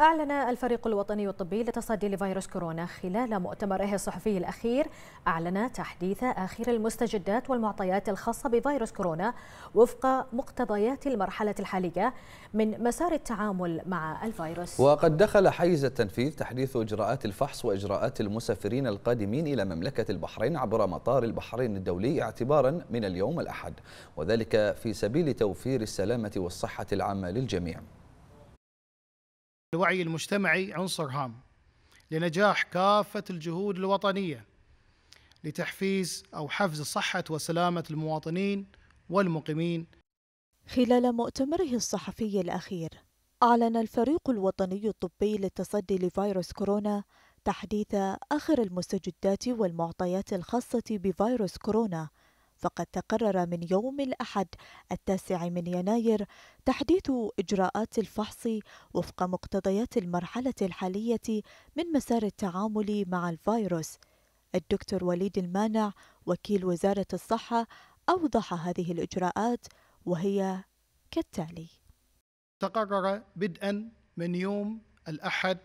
أعلن الفريق الوطني الطبي لتصدي لفيروس كورونا خلال مؤتمره الصحفي الأخير أعلن تحديث آخر المستجدات والمعطيات الخاصة بفيروس كورونا وفق مقتضيات المرحلة الحالية من مسار التعامل مع الفيروس وقد دخل حيز التنفيذ تحديث إجراءات الفحص وإجراءات المسافرين القادمين إلى مملكة البحرين عبر مطار البحرين الدولي اعتبارا من اليوم الأحد وذلك في سبيل توفير السلامة والصحة العامة للجميع الوعي المجتمعي عنصر هام لنجاح كافة الجهود الوطنية لتحفيز أو حفز صحة وسلامة المواطنين والمقيمين خلال مؤتمره الصحفي الأخير أعلن الفريق الوطني الطبي للتصدي لفيروس كورونا تحديث آخر المستجدات والمعطيات الخاصة بفيروس كورونا فقد تقرر من يوم الأحد التاسع من يناير تحديث إجراءات الفحص وفق مقتضيات المرحلة الحالية من مسار التعامل مع الفيروس الدكتور وليد المانع وكيل وزارة الصحة أوضح هذه الإجراءات وهي كالتالي تقرر بدءا من يوم الأحد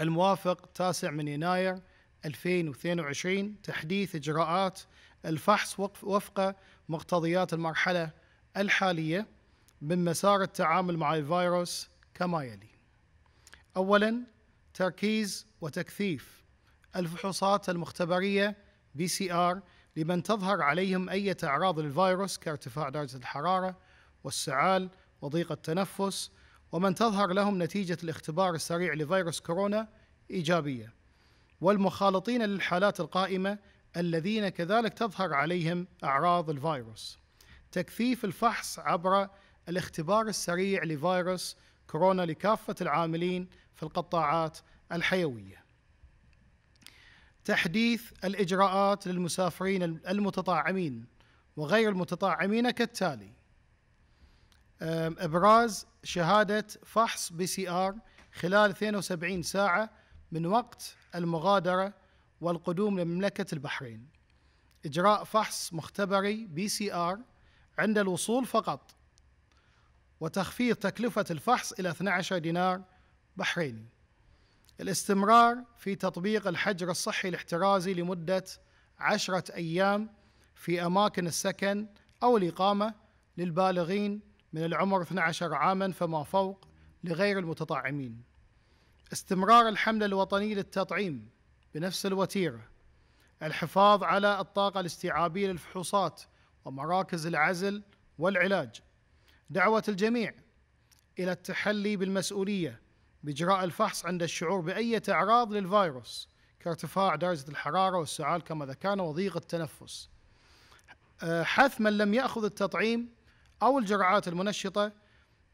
الموافق تاسع من يناير 2022 تحديث إجراءات الفحص وفق مقتضيات المرحلة الحالية من مسار التعامل مع الفيروس كما يلي أولا تركيز وتكثيف الفحوصات المختبرية بي سي آر لمن تظهر عليهم أي أعراض الفيروس كارتفاع درجة الحرارة والسعال وضيق التنفس ومن تظهر لهم نتيجة الاختبار السريع لفيروس كورونا إيجابية والمخالطين للحالات القائمة الذين كذلك تظهر عليهم أعراض الفيروس تكثيف الفحص عبر الاختبار السريع لفيروس كورونا لكافة العاملين في القطاعات الحيوية تحديث الإجراءات للمسافرين المتطاعمين وغير المتطاعمين كالتالي إبراز شهادة فحص بي سي آر خلال 72 ساعة من وقت المغادرة والقدوم لمملكة البحرين إجراء فحص مختبري بي سي آر عند الوصول فقط وتخفيض تكلفة الفحص إلى 12 دينار بحريني الاستمرار في تطبيق الحجر الصحي الاحترازي لمدة عشرة أيام في أماكن السكن أو الإقامة للبالغين من العمر 12 عاما فما فوق لغير المتطعمين استمرار الحملة الوطنية للتطعيم بنفس الوتيرة الحفاظ على الطاقة الاستيعابية للفحوصات ومراكز العزل والعلاج دعوة الجميع إلى التحلي بالمسؤولية بإجراء الفحص عند الشعور بأي أعراض للفيروس كارتفاع درجة الحرارة والسعال كما ذكرنا وضيق التنفس أه، حث من لم يأخذ التطعيم أو الجرعات المنشطة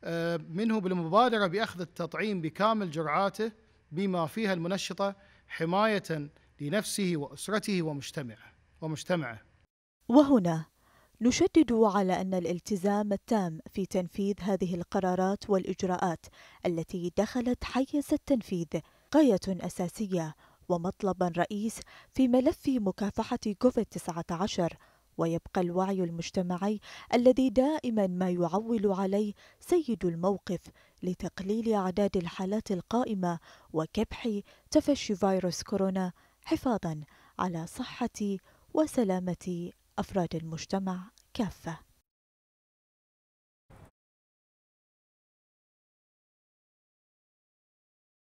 آه، منه بالمبادرة بأخذ التطعيم بكامل جرعاته بما فيها المنشطة حماية لنفسه وأسرته ومجتمعه ومجتمعه وهنا نشدد على أن الالتزام التام في تنفيذ هذه القرارات والإجراءات التي دخلت حيز التنفيذ غاية أساسية ومطلبا رئيس في ملف مكافحة كوفيد-19 ويبقى الوعي المجتمعي الذي دائما ما يعول عليه سيد الموقف لتقليل أعداد الحالات القائمة وكبح تفشي فيروس كورونا حفاظا على صحة وسلامة أفراد المجتمع كافة